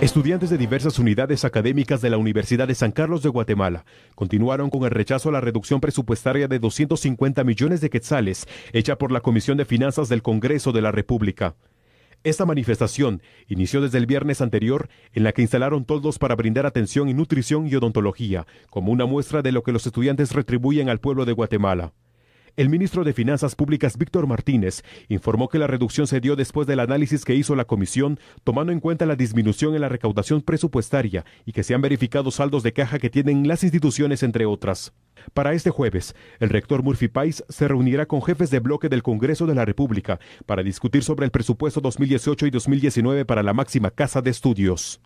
Estudiantes de diversas unidades académicas de la Universidad de San Carlos de Guatemala continuaron con el rechazo a la reducción presupuestaria de 250 millones de quetzales hecha por la Comisión de Finanzas del Congreso de la República. Esta manifestación inició desde el viernes anterior en la que instalaron toldos para brindar atención y nutrición y odontología como una muestra de lo que los estudiantes retribuyen al pueblo de Guatemala. El ministro de Finanzas Públicas, Víctor Martínez, informó que la reducción se dio después del análisis que hizo la comisión, tomando en cuenta la disminución en la recaudación presupuestaria y que se han verificado saldos de caja que tienen las instituciones, entre otras. Para este jueves, el rector Murphy Pais se reunirá con jefes de bloque del Congreso de la República para discutir sobre el presupuesto 2018 y 2019 para la máxima casa de estudios.